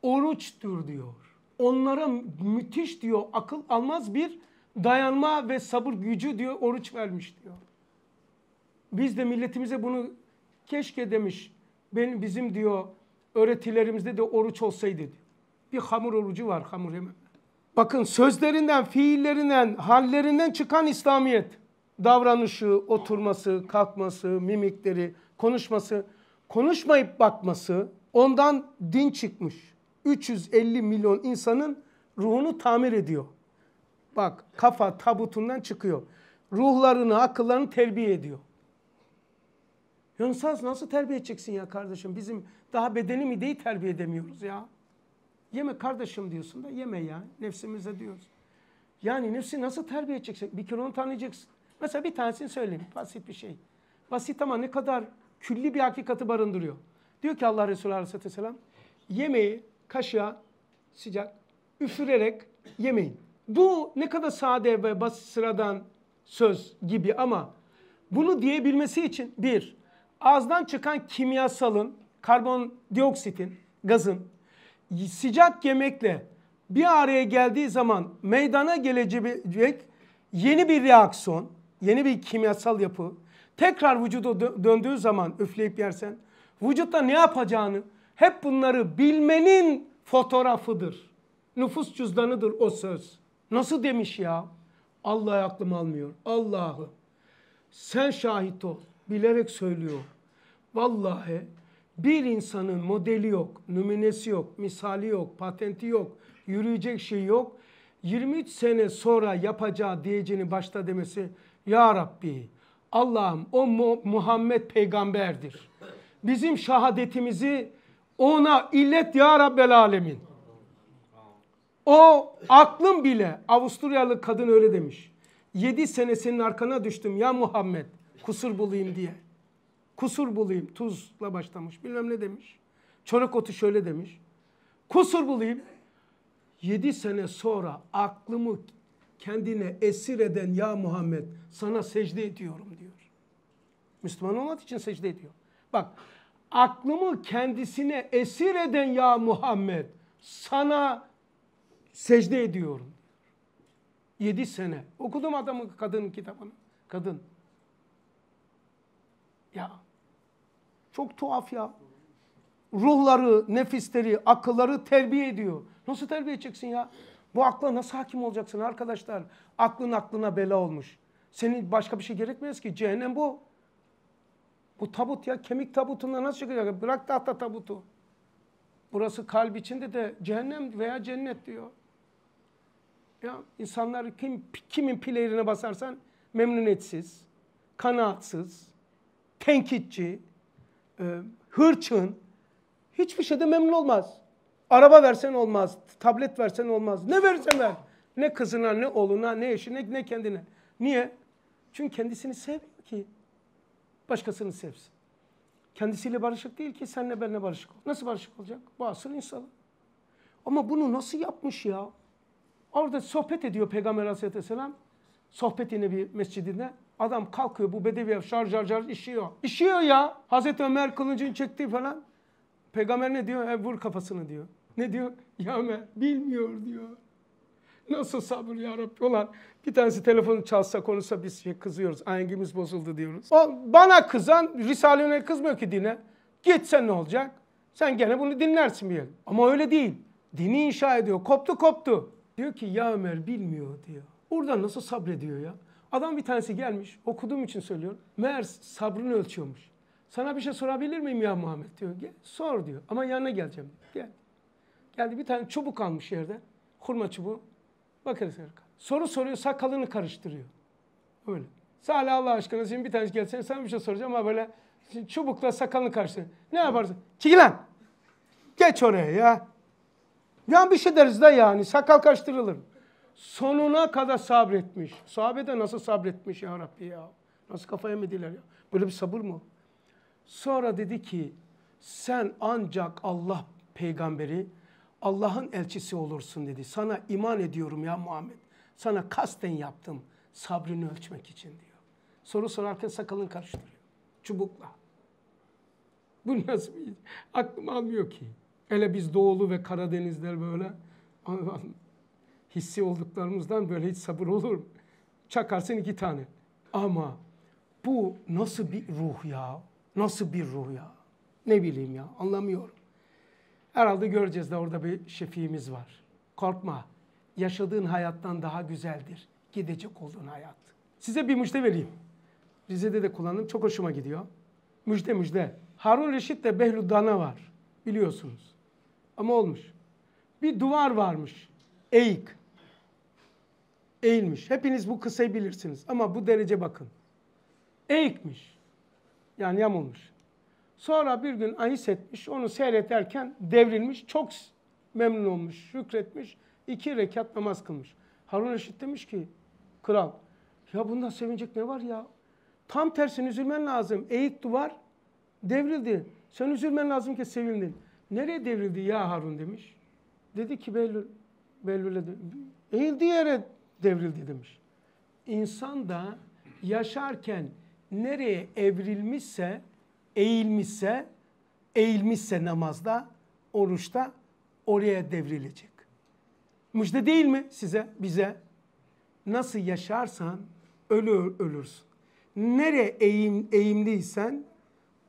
S1: Oruçtur diyor. Onlara müthiş diyor akıl almaz bir dayanma ve sabır gücü diyor oruç vermiş diyor. Biz de milletimize bunu keşke demiş. ben bizim diyor öğretilerimizde de oruç olsaydı diyor. Bir hamur orucu var hamur hemen. Bakın sözlerinden, fiillerinden, hallerinden çıkan İslamiyet. Davranışı, oturması, kalkması, mimikleri, konuşması, konuşmayıp bakması ondan din çıkmış. 350 milyon insanın ruhunu tamir ediyor. Bak kafa tabutundan çıkıyor. Ruhlarını, akıllarını terbiye ediyor. Yonsaz nasıl terbiye edeceksin ya kardeşim? Bizim daha bedeni mi değil terbiye edemiyoruz ya. Yeme kardeşim diyorsun da yeme ya. Nefsimize diyoruz. Yani nefsi nasıl terbiye edeceksin? Bir kere onu tanıyacaksın. Mesela bir tanesini söyleyeyim. Basit bir şey. Basit ama ne kadar külli bir hakikati barındırıyor. Diyor ki Allah Resulü Aleyhisselatü Vesselam yemeği kaşığa sıcak üfürerek yemeyin. Bu ne kadar sade ve basit sıradan söz gibi ama bunu diyebilmesi için bir, ağızdan çıkan kimyasalın, karbondioksitin, gazın sıcak yemekle bir araya geldiği zaman meydana gelecek yeni bir reaksiyon, yeni bir kimyasal yapı tekrar vücuda döndüğü zaman üfleyip yersen vücutta ne yapacağını hep bunları bilmenin fotoğrafıdır. Nüfus cüzdanıdır o söz. Nasıl demiş ya? Allah aklım almıyor. Allah'ı. Sen şahit ol. Bilerek söylüyor. Vallahi bir insanın modeli yok, numunesi yok, misali yok, patenti yok, yürüyecek şey yok. 23 sene sonra yapacağı diyeceğini başta demesi Ya Rabbi Allah'ım o Muhammed peygamberdir. Bizim şahadetimizi ona illet Ya Rabbel Alemin. O aklım bile Avusturyalı kadın öyle demiş. 7 senesinin arkana düştüm ya Muhammed kusur bulayım diye. Kusur bulayım. Tuzla başlamış. Bilmem ne demiş. Çörek otu şöyle demiş. Kusur bulayım. Yedi sene sonra aklımı kendine esir eden ya Muhammed sana secde ediyorum diyor. Müslüman olmak için secde ediyor. Bak aklımı kendisine esir eden ya Muhammed sana secde ediyorum. Yedi sene. Okudum adamın kadının kitabını. Kadın. Ya çok tuhaf ya. Ruhları, nefisleri, akılları terbiye ediyor. Nasıl terbiye edeceksin ya? Bu akla nasıl hakim olacaksın arkadaşlar? Aklın aklına bela olmuş. Senin başka bir şey gerekmez ki. Cehennem bu. Bu tabut ya kemik tabutundan nasıl çıkacak? Bırak tahta tabutu. Burası kalp içinde de cehennem veya cennet diyor. Ya insanlar kim, kimin pilerine basarsan memnuniyetsiz, kanaatsız, tenkitçi, ee, hırçın, hiçbir şeyde memnun olmaz. Araba versen olmaz, tablet versen olmaz. Ne versen ver. Ne kızına, ne oğluna, ne eşine, ne kendine. Niye? Çünkü kendisini sevmiyor ki başkasını sevsin. Kendisiyle barışık değil ki senle benle barışık. Nasıl barışık olacak? Bu asıl insanı. Ama bunu nasıl yapmış ya? Orada sohbet ediyor Peygamber Aleyhisselam. Sohbet bir mescidinde. Adam kalkıyor bu bedevi şar şar şar işiyor. İşiyor ya. Hazreti Ömer kılıncını çekti falan. Peygamber ne diyor? E, vur kafasını diyor. Ne diyor? Ya Ömer bilmiyor diyor. Nasıl sabır ya Rabbi olan. Bir tanesi telefonu çalsa konuşsa biz şey kızıyoruz. Ayengimiz bozuldu diyoruz. O bana kızan Risale-i kızmıyor ki dine. Geçsen ne olacak? Sen gene bunu dinlersin bir yer. Ama öyle değil. Dini inşa ediyor. Koptu koptu. Diyor ki ya Ömer bilmiyor diyor. Orada nasıl sabrediyor ya? Adam bir tanesi gelmiş, okuduğum için söylüyorum. Meğer sabrını ölçüyormuş. Sana bir şey sorabilir miyim ya Muhammed diyor. Gel, sor diyor ama yanına geleceğim. Gel. Geldi bir tane çubuk almış yerde. Hurma çubuğu. Bakarız. Soru soruyor, sakalını karıştırıyor. Öyle. sala Allah aşkına şimdi bir tanesi gelsene sana bir şey soracağım ama böyle çubukla sakalını karşısına. Ne yaparsın? Çekil lan. Geç oraya ya. Ya bir şey deriz de yani sakal karıştırılır sonuna kadar sabretmiş. Sahabe de nasıl sabretmiş ya Rabbi ya. Nasıl kafaya mı diler ya? Böyle bir sabır mı? Sonra dedi ki sen ancak Allah peygamberi, Allah'ın elçisi olursun dedi. Sana iman ediyorum ya Muhammed. Sana kasten yaptım sabrını ölçmek için diyor. Soru sorarken sakalın karıştırıyor. Çubukla. Bu nasıl bir... Aklım almıyor ki. Hele biz doğulu ve Karadenizler böyle hissi olduklarımızdan böyle hiç sabır olur mu? Çakarsın iki tane. Ama bu nasıl bir ruh ya? Nasıl bir ruh ya? Ne bileyim ya anlamıyorum. Herhalde göreceğiz de orada bir şefiğimiz var. Korkma. Yaşadığın hayattan daha güzeldir. Gidecek olduğun hayat. Size bir müjde vereyim. Rize'de de kullandım. Çok hoşuma gidiyor. Müjde müjde. Harun Reşit de Behlül Dana var. Biliyorsunuz. Ama olmuş. Bir duvar varmış. Eğik eğilmiş. Hepiniz bu kısayı bilirsiniz ama bu derece bakın. Eğikmiş. Yani yamulmuş. Sonra bir gün ahis etmiş, onu seyrederken devrilmiş, çok memnun olmuş, şükretmiş, iki rekat namaz kılmış. Harun Reşit demiş ki, kral, ya bundan sevinecek ne var ya? Tam tersin. üzülmen lazım. Eğik duvar devrildi. Sen üzülmen lazım ki sevindin. Nereye devrildi ya Harun demiş. Dedi ki Behlül, Behlül'e, eğildiği yere devrildi demiş. İnsan da yaşarken nereye evrilmişse, eğilmişse, eğilmişse namazda, oruçta oraya devrilecek. Müjde değil mi size, bize? Nasıl yaşarsan ölü ölürsün. Nereye eğim, eğimliysen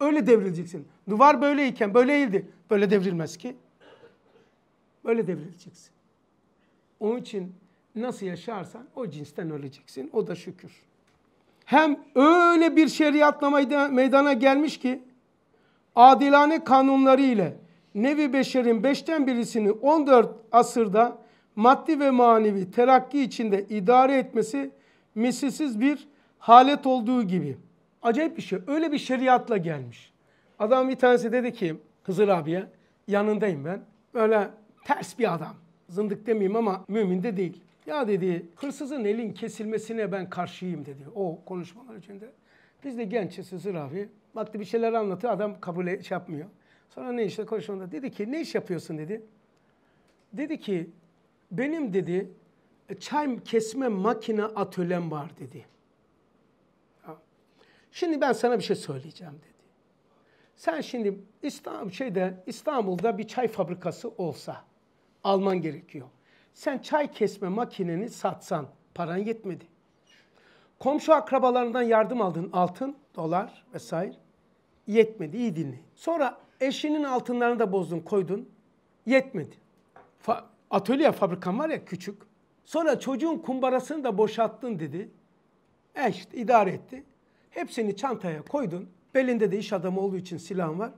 S1: öyle devrileceksin. Duvar böyleyken böyle eğildi. Böyle devrilmez ki. Böyle devrileceksin. Onun için Nasıl yaşarsan o cinsten öleceksin. O da şükür. Hem öyle bir şeriatla meydana gelmiş ki adilane kanunları ile Nevi Beşer'in beşten birisini 14 asırda maddi ve manevi terakki içinde idare etmesi misilsiz bir halet olduğu gibi. Acayip bir şey. Öyle bir şeriatla gelmiş. Adam bir tanesi dedi ki Hızır abiye yanındayım ben. Böyle ters bir adam. Zındık demeyeyim ama mümin de değil. Ya dedi hırsızın elin kesilmesine ben karşıyım dedi o konuşmalar içinde. Biz de genç Hızır abi. Baktı bir şeyler anlatıyor adam kabul e, şey yapmıyor. Sonra ne işte konuşmada dedi ki ne iş yapıyorsun dedi. Dedi ki benim dedi e, çay kesme makine atölyem var dedi. Şimdi ben sana bir şey söyleyeceğim dedi. Sen şimdi İstanbul şeyde İstanbul'da bir çay fabrikası olsa alman gerekiyor. Sen çay kesme makineni satsan paran yetmedi. Komşu akrabalarından yardım aldın altın, dolar vesaire. Yetmedi iyi dinle. Sonra eşinin altınlarını da bozdun koydun. Yetmedi. Fa atölye fabrikan var ya küçük. Sonra çocuğun kumbarasını da boşalttın dedi. E işte idare etti. Hepsini çantaya koydun. Belinde de iş adamı olduğu için silahın var.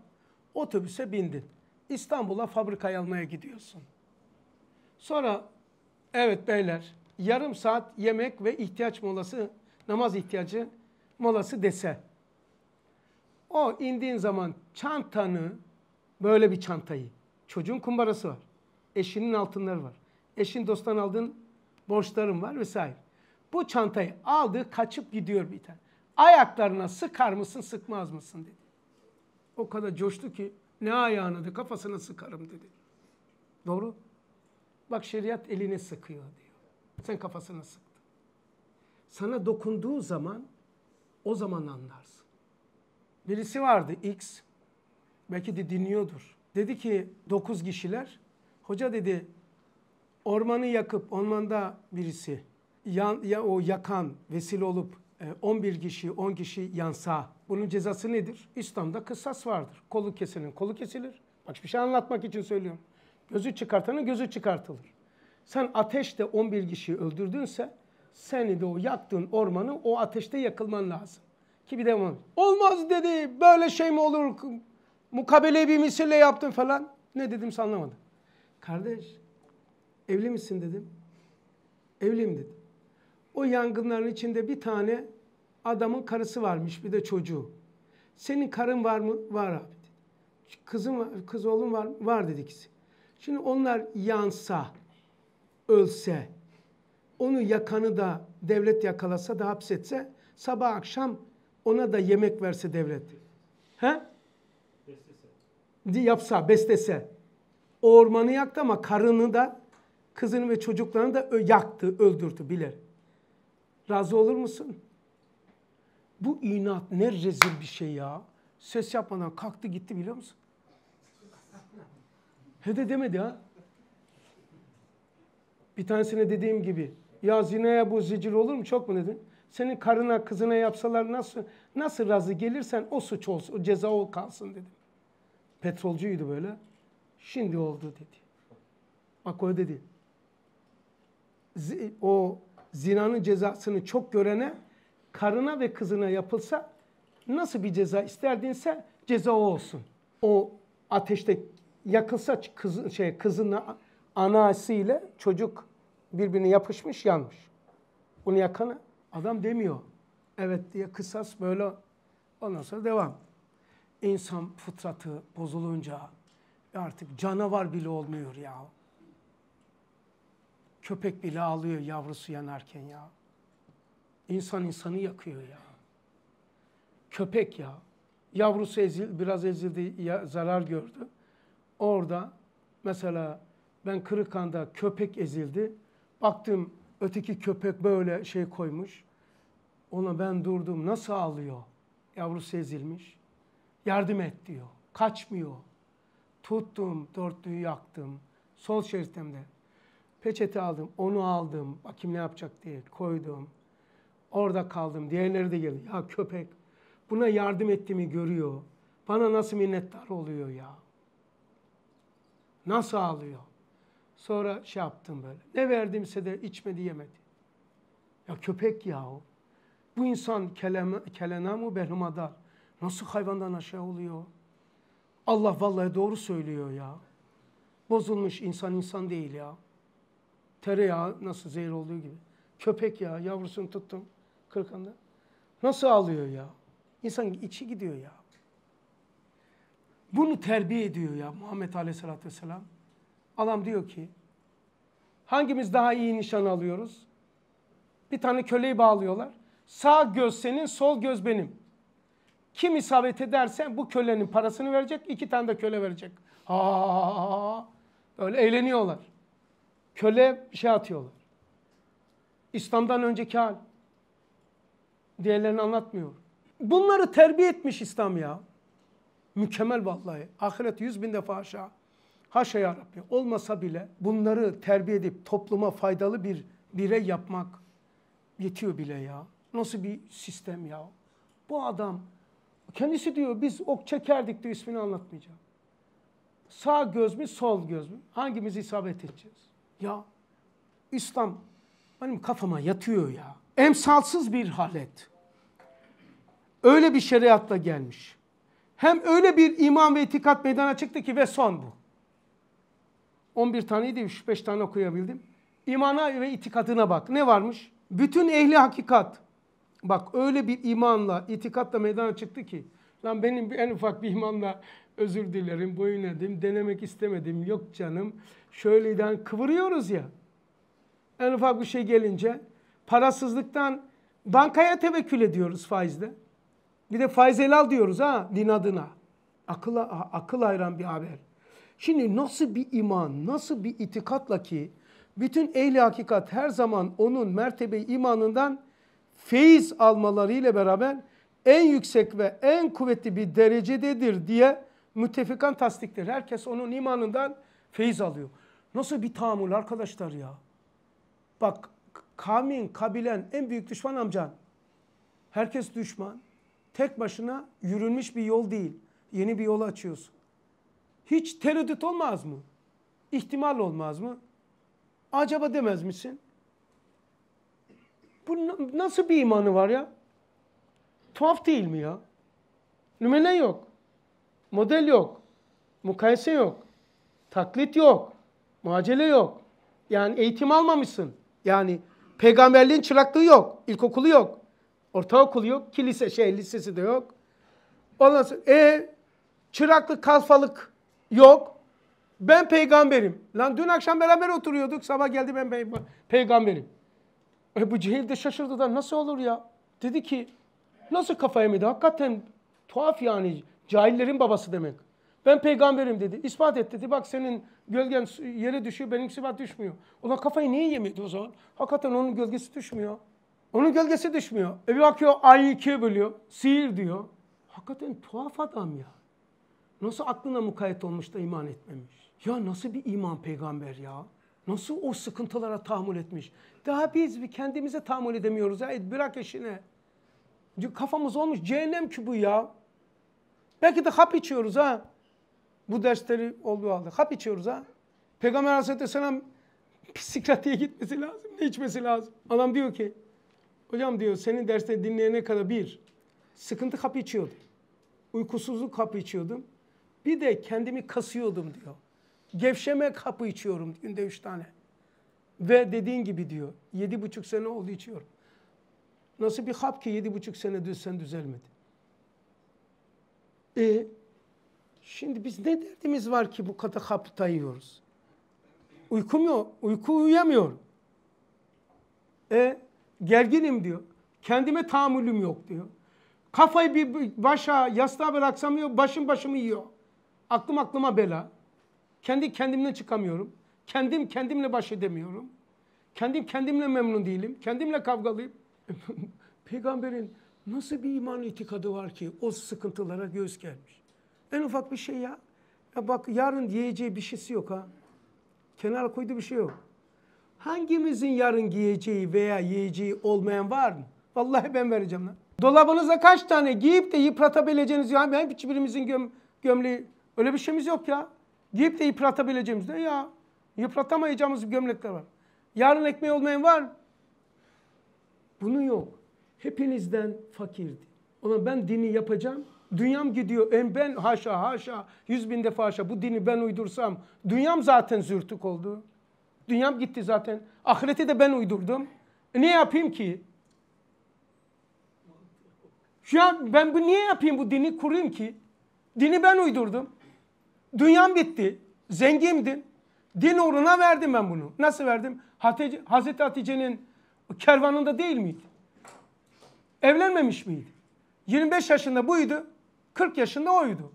S1: Otobüse bindin. İstanbul'a fabrikayı almaya gidiyorsun. Sonra evet beyler yarım saat yemek ve ihtiyaç molası, namaz ihtiyacı molası dese. O indiğin zaman çantanı, böyle bir çantayı, çocuğun kumbarası var, eşinin altınları var, eşin dosttan aldığın borçların var vesaire. Bu çantayı aldı kaçıp gidiyor bir tane. Ayaklarına sıkar mısın sıkmaz mısın dedi. O kadar coştu ki ne ayağını da kafasına sıkarım dedi. Doğru. Bak şeriat elini sıkıyor diyor. Sen kafasını sıktın. Sana dokunduğu zaman o zaman anlarsın. Birisi vardı X. Belki de dinliyordur. Dedi ki dokuz kişiler. Hoca dedi ormanı yakıp ormanda birisi yan, ya o yakan vesile olup 11 e, kişi 10 kişi yansa bunun cezası nedir? İslam'da kısas vardır. Kolu kesenin kolu kesilir. Bak bir şey anlatmak için söylüyorum. Gözü çıkartanın gözü çıkartılır. Sen ateşte 11 kişiyi öldürdünse seni de o yaktığın ormanı o ateşte yakılman lazım. Ki bir de olmaz dedi böyle şey mi olur mukabele bir misille yaptın falan. Ne dedim anlamadım. Kardeş evli misin dedim. Evliyim dedim. O yangınların içinde bir tane adamın karısı varmış bir de çocuğu. Senin karın var mı? Var abi. Kızım var, kız oğlum var mı? Var dedi ikisi. Şimdi onlar yansa, ölse, onu yakanı da devlet yakalasa da hapsetse sabah akşam ona da yemek verse devlet. He? Bestese. Yapsa, bestese. O ormanı yaktı ama karını da, kızını ve çocuklarını da yaktı, öldürdü bilir. Razı olur musun? Bu inat ne rezil bir şey ya. Ses yapmadan kalktı gitti biliyor musun? He de demedi ha. Bir tanesine dediğim gibi ya zinaya bu zicir olur mu çok mu dedim. Senin karına kızına yapsalar nasıl nasıl razı gelirsen o suç olsun o ceza o kalsın dedim. Petrolcuydu böyle. Şimdi oldu dedi. Bak o dedi. Z o zinanın cezasını çok görene karına ve kızına yapılsa nasıl bir ceza isterdinse ceza o olsun. O ateşte yakılsa kız, şey, kızını anasıyla çocuk birbirine yapışmış yanmış. Bunu yakanı adam demiyor. Evet diye kısas böyle ondan sonra devam. İnsan fıtratı bozulunca artık canavar bile olmuyor ya. Köpek bile ağlıyor yavrusu yanarken ya. İnsan insanı yakıyor ya. Köpek ya. Yavrusu ezil, biraz ezildi, ya, zarar gördü. Orada mesela ben Kırıkhan'da köpek ezildi. Baktım öteki köpek böyle şey koymuş. Ona ben durdum nasıl ağlıyor? Yavrusu ezilmiş. Yardım et diyor. Kaçmıyor. Tuttum dörtlüğü yaktım. Sol şeritimde. Peçete aldım, onu aldım. Bakayım ne yapacak diye koydum. Orada kaldım. Diğerleri de geldi. Ya köpek buna yardım ettiğimi görüyor. Bana nasıl minnettar oluyor ya. Nasıl ağlıyor? Sonra şey yaptım böyle. Ne verdimse de içmedi yemedi. Ya köpek yahu. Bu insan keleme, kelenamu behrumadar. Nasıl hayvandan aşağı oluyor? Allah vallahi doğru söylüyor ya. Bozulmuş insan insan değil ya. Tereyağı nasıl zehir olduğu gibi. Köpek ya yavrusunu tuttum kırkanda. Nasıl ağlıyor ya? İnsan içi gidiyor ya. Bunu terbiye ediyor ya Muhammed Aleyhisselatü Vesselam. Adam diyor ki hangimiz daha iyi nişan alıyoruz? Bir tane köleyi bağlıyorlar. Sağ göz senin, sol göz benim. Kim isabet ederse bu kölenin parasını verecek, iki tane de köle verecek. Ha, öyle eğleniyorlar. Köle şey atıyorlar. İslam'dan önceki hal. Diğerlerini anlatmıyor. Bunları terbiye etmiş İslam ya. Mükemmel vallahi. Ahiret yüz bin defa aşağı. Haşa ya Rabbi. Olmasa bile bunları terbiye edip topluma faydalı bir birey yapmak yetiyor bile ya. Nasıl bir sistem ya? Bu adam kendisi diyor biz ok çekerdik diyor ismini anlatmayacağım. Sağ göz mü sol göz mü? Hangimiz isabet edeceğiz? Ya İslam benim kafama yatıyor ya. Emsalsız bir halet. Öyle bir şeriatla gelmiş. Hem öyle bir iman ve itikat meydana çıktı ki ve son bu. 11 taneyi değil 3-5 tane okuyabildim. İmana ve itikadına bak. Ne varmış? Bütün ehli hakikat. Bak öyle bir imanla, itikatla meydana çıktı ki. Lan benim en ufak bir imanla özür dilerim, boyun edim, denemek istemedim. Yok canım. Şöyleden kıvırıyoruz ya. En ufak bir şey gelince parasızlıktan bankaya tevekkül ediyoruz faizle. Bir de faiz helal diyoruz ha din adına. Akıl, akıl ayran bir haber. Şimdi nasıl bir iman, nasıl bir itikatla ki bütün ehli hakikat her zaman onun mertebe imanından feyiz almaları ile beraber en yüksek ve en kuvvetli bir derecededir diye müttefikan tasdiktir. Herkes onun imanından feyiz alıyor. Nasıl bir tahammül arkadaşlar ya. Bak kamin, kabilen en büyük düşman amcan. Herkes düşman tek başına yürünmüş bir yol değil. Yeni bir yol açıyorsun. Hiç tereddüt olmaz mı? İhtimal olmaz mı? Acaba demez misin? Bu nasıl bir imanı var ya? Tuhaf değil mi ya? Nümune yok. Model yok. Mukayese yok. Taklit yok. Muacele yok. Yani eğitim almamışsın. Yani peygamberliğin çıraklığı yok. ilkokulu yok. Ortaokul yok, kilise şey lisesi de yok. Ondan sonra e çıraklık, kalfalık yok. Ben peygamberim. Lan dün akşam beraber oturuyorduk. Sabah geldi ben peygamberim. E bu Cehil de şaşırdı da nasıl olur ya? Dedi ki nasıl kafaya mıydı? Hakikaten tuhaf yani. Cahillerin babası demek. Ben peygamberim dedi. İspat et dedi. Bak senin gölgen yere düşüyor, benim bak düşmüyor. Ulan kafayı niye yemedi o zaman? Hakikaten onun gölgesi düşmüyor. Onun gölgesi düşmüyor. E bir bakıyor ayı ikiye bölüyor. Sihir diyor. Hakikaten tuhaf adam ya. Nasıl aklına mukayyet olmuş da iman etmemiş? Ya nasıl bir iman peygamber ya? Nasıl o sıkıntılara tahammül etmiş? Daha biz bir kendimize tahammül edemiyoruz ya. bırak eşine. Kafamız olmuş cehennem kübü ya. Belki de hap içiyoruz ha. Bu dersleri olduğu halde. Hap içiyoruz ha. Peygamber aleyhisselam psikiyatriye gitmesi lazım. Ne içmesi lazım? Adam diyor ki Hocam diyor senin dersini dinleyene kadar bir, sıkıntı kapı içiyordum. Uykusuzluk kapı içiyordum. Bir de kendimi kasıyordum diyor. Gevşeme kapı içiyorum günde üç tane. Ve dediğin gibi diyor, yedi buçuk sene oldu içiyorum. Nasıl bir hap ki yedi buçuk sene düzsen düzelmedi. E, şimdi biz ne derdimiz var ki bu kadar hap dayıyoruz? Uykum yok, uyku uyuyamıyor. E, gerginim diyor. Kendime tahammülüm yok diyor. Kafayı bir başa yastığa bıraksam yok başım başımı yiyor. Aklım aklıma bela. Kendi kendimden çıkamıyorum. Kendim kendimle baş edemiyorum. Kendim kendimle memnun değilim. Kendimle kavgalıyım. Peygamberin nasıl bir iman itikadı var ki o sıkıntılara göz gelmiş. En ufak bir şey ya. Ya bak yarın yiyeceği bir şeysi yok ha. Kenara koyduğu bir şey yok. Hangimizin yarın giyeceği veya yiyeceği olmayan var mı? Vallahi ben vereceğim lan. Dolabınıza kaç tane giyip de yıpratabileceğiniz ya ben hiçbirimizin göm, gömleği öyle bir şeyimiz yok ya. Giyip de yıpratabileceğimiz ne ya? Yıpratamayacağımız gömlekler var. Yarın ekmeği olmayan var mı? Bunu yok. Hepinizden fakirdi. Ona ben dini yapacağım. Dünyam gidiyor. En ben haşa haşa yüz bin defa haşa bu dini ben uydursam dünyam zaten zürtük oldu. Dünyam gitti zaten. Ahireti de ben uydurdum. E ne yapayım ki? Şu an ben bu niye yapayım bu dini kurayım ki? Dini ben uydurdum. Dünyam bitti. Zengimdim. Din uğruna verdim ben bunu. Nasıl verdim? Hatice, Hazreti Hatice'nin kervanında değil miydi? Evlenmemiş miydi? 25 yaşında buydu. 40 yaşında oydu.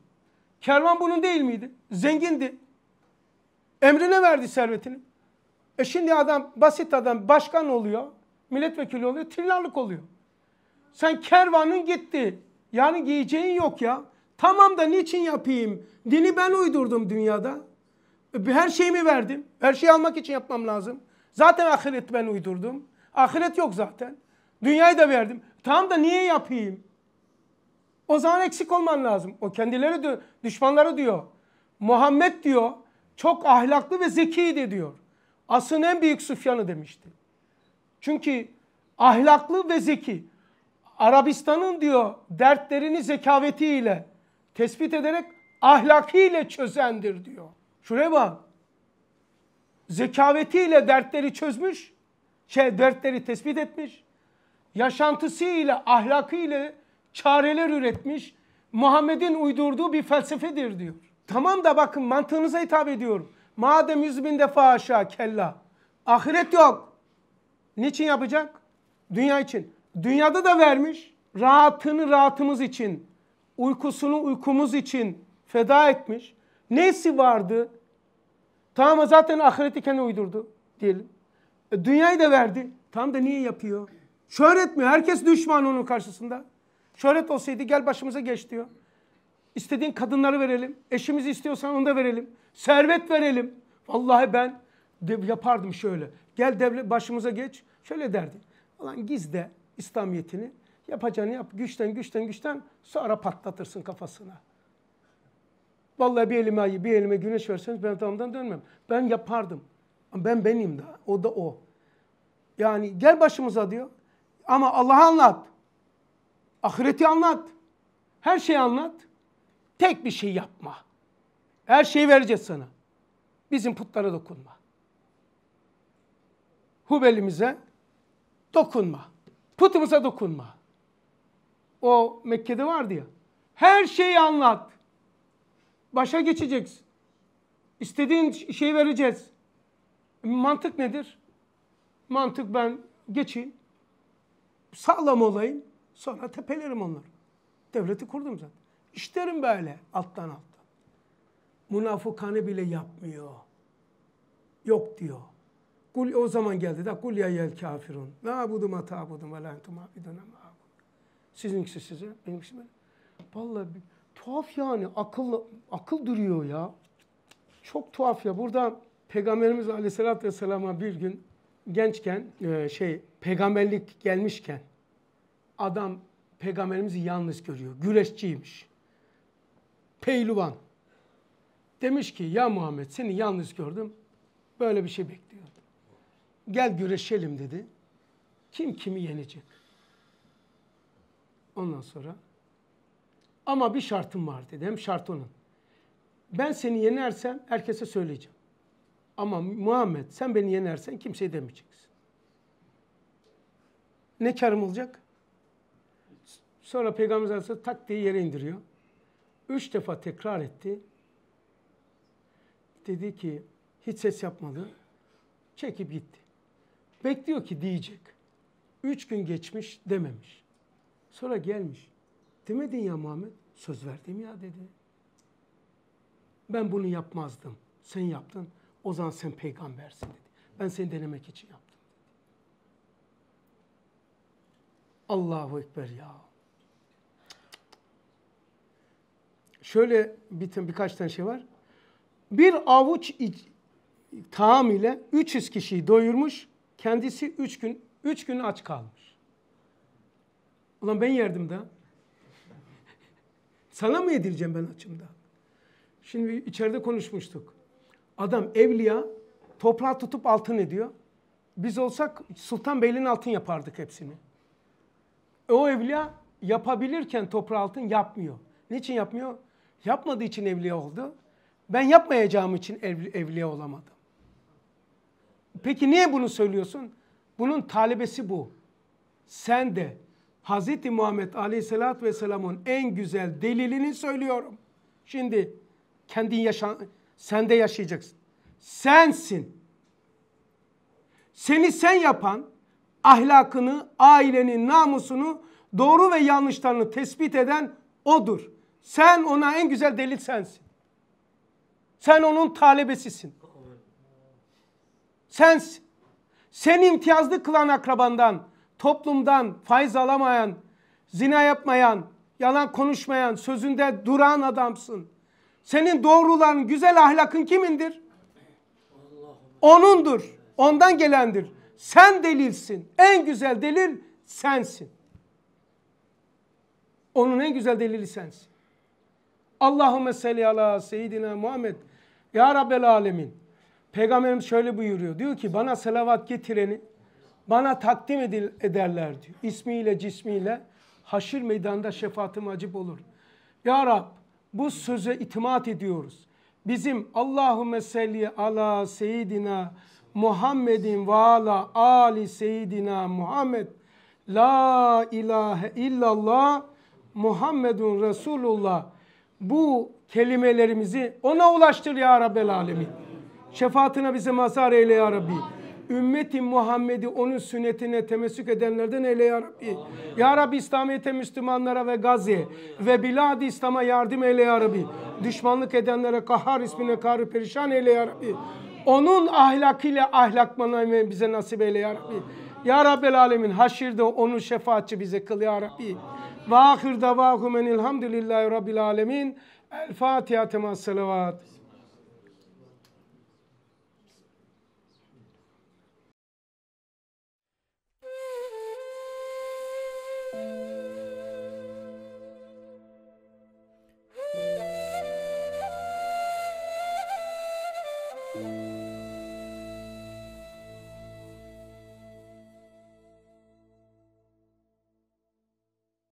S1: Kervan bunun değil miydi? Zengindi. Emrine verdi servetini. E şimdi adam basit adam başkan oluyor, milletvekili oluyor, trilyalık oluyor. Sen kervanın gitti. Yani giyeceğin yok ya. Tamam da niçin yapayım? Dini ben uydurdum dünyada. E, her şeyimi verdim. Her şeyi almak için yapmam lazım. Zaten ahiret ben uydurdum. Ahiret yok zaten. Dünyayı da verdim. Tamam da niye yapayım? O zaman eksik olman lazım. O kendileri diyor, düşmanları diyor. Muhammed diyor çok ahlaklı ve zekiydi diyor. Asın en büyük Süfyan'ı demişti. Çünkü ahlaklı ve zeki. Arabistan'ın diyor dertlerini zekavetiyle tespit ederek ahlakiyle çözendir diyor. Şuraya bak. Zekavetiyle dertleri çözmüş, şey dertleri tespit etmiş. Yaşantısıyla, ahlakıyla çareler üretmiş. Muhammed'in uydurduğu bir felsefedir diyor. Tamam da bakın mantığınıza hitap ediyorum. Madem yüz bin defa aşağı kella. Ahiret yok. Niçin yapacak? Dünya için. Dünyada da vermiş. Rahatını rahatımız için. Uykusunu uykumuz için feda etmiş. Nesi vardı? Tamam zaten ahireti kendi uydurdu diyelim. E, dünyayı da verdi. Tam da niye yapıyor? Şöhret mi? Herkes düşman onun karşısında. Şöhret olsaydı gel başımıza geç diyor. İstediğin kadınları verelim. Eşimizi istiyorsan onu da verelim. Servet verelim. Vallahi ben de yapardım şöyle. Gel devlet başımıza geç. Şöyle derdi. Ulan gizde İslamiyetini. Yapacağını yap. Güçten güçten güçten sonra patlatırsın kafasına. Vallahi bir elime ayı, bir elime güneş verseniz ben tamamdan dönmem. Ben yapardım. Ben benim daha. O da o. Yani gel başımıza diyor. Ama Allah'ı anlat. Ahireti anlat. Her şeyi anlat. Tek bir şey yapma. Her şeyi vereceğiz sana. Bizim putlara dokunma. Hubelimize dokunma. Putumuza dokunma. O Mekke'de vardı ya. Her şeyi anlat. Başa geçeceksin. İstediğin şeyi vereceğiz. Mantık nedir? Mantık ben geçeyim. Sağlam olayım. Sonra tepelerim onları. Devleti kurdum zaten. İşlerim böyle alttan alttan. Münafıkanı bile yapmıyor. Yok diyor. Kul o zaman geldi de kul ya yel kafirun. Ne abudum ata abudum. ve la entum abudum. Sizinkisi size, benimkisi benim. Vallahi bir, tuhaf yani akıl akıl duruyor ya. Çok tuhaf ya. Burada Peygamberimiz Aleyhisselatü Vesselam'a bir gün gençken e, şey peygamberlik gelmişken adam peygamberimizi yalnız görüyor. Güreşçiymiş pehlivan. Demiş ki ya Muhammed seni yalnız gördüm. Böyle bir şey bekliyordum. Gel güreşelim dedi. Kim kimi yenecek? Ondan sonra ama bir şartım var dedi. Hem şart onun. Ben seni yenersem herkese söyleyeceğim. Ama Muhammed sen beni yenersen kimseye demeyeceksin. Ne karım olacak? Sonra Peygamber Aleyhisselam tak diye yere indiriyor. Üç defa tekrar etti. Dedi ki hiç ses yapmadı. Çekip gitti. Bekliyor ki diyecek. Üç gün geçmiş dememiş. Sonra gelmiş. Demedin ya Muhammed. Söz verdim ya dedi. Ben bunu yapmazdım. Sen yaptın. O zaman sen peygambersin dedi. Ben seni denemek için yaptım dedi. Allahu Ekber ya. şöyle bir, birkaç tane şey var. Bir avuç iç, taam ile 300 kişiyi doyurmuş. Kendisi 3 gün 3 gün aç kalmış. Ulan ben yerdim daha. Sana mı yedireceğim ben açımda? Şimdi içeride konuşmuştuk. Adam evliya toprağı tutup altın ediyor. Biz olsak Sultan Bey'in altın yapardık hepsini. o evliya yapabilirken toprağı altın yapmıyor. Niçin yapmıyor? Yapmadığı için evliya oldu. Ben yapmayacağım için ev, evliya olamadım. Peki niye bunu söylüyorsun? Bunun talebesi bu. Sen de Hz. Muhammed Aleyhisselatü Vesselam'ın en güzel delilini söylüyorum. Şimdi kendin yaşa sen de yaşayacaksın. Sensin. Seni sen yapan ahlakını, ailenin namusunu, doğru ve yanlışlarını tespit eden odur. Sen ona en güzel delil sensin. Sen onun talebesisin. Sensin. Seni imtiyazlı kılan akrabandan, toplumdan faiz alamayan, zina yapmayan, yalan konuşmayan, sözünde duran adamsın. Senin doğrulan güzel ahlakın kimindir? Onundur. Ondan gelendir. Sen delilsin. En güzel delil sensin. Onun en güzel delili sensin. Allahümme salli ala seyyidina Muhammed. Ya Rabbel alemin. Peygamberimiz şöyle buyuruyor. Diyor ki bana selavat getireni bana takdim edil, ederler diyor. İsmiyle cismiyle haşir meydanda şefaatim acip olur. Ya Rab bu söze itimat ediyoruz. Bizim Allahümme salli ala seyyidina Muhammedin ve ala ali seyyidina Muhammed. La ilahe illallah Muhammedun Resulullah bu kelimelerimizi ona ulaştır ya Rabbel Alemin. Şefaatine bize mazhar eyle ya Rabbi. Ümmeti Muhammed'i onun sünnetine temessük edenlerden eyle ya Rabbi. Amin. Ya Rabbi İslamiyet'e Müslümanlara ve Gaziye ve Bilad-i İslam'a yardım eyle ya Rabbi. Amin. Düşmanlık edenlere kahar ismine kahri perişan eyle ya Rabbi. Amin. Onun ahlakıyla ahlakmanı bize nasip eyle ya Rabbi. Ya Rabbel Alemin haşirde onu şefaatçi bize kıl ya Rabbi. Amin. Ve ahir davakum enilhamdülillahi rabbil alemin. El Fatiha temas salavat.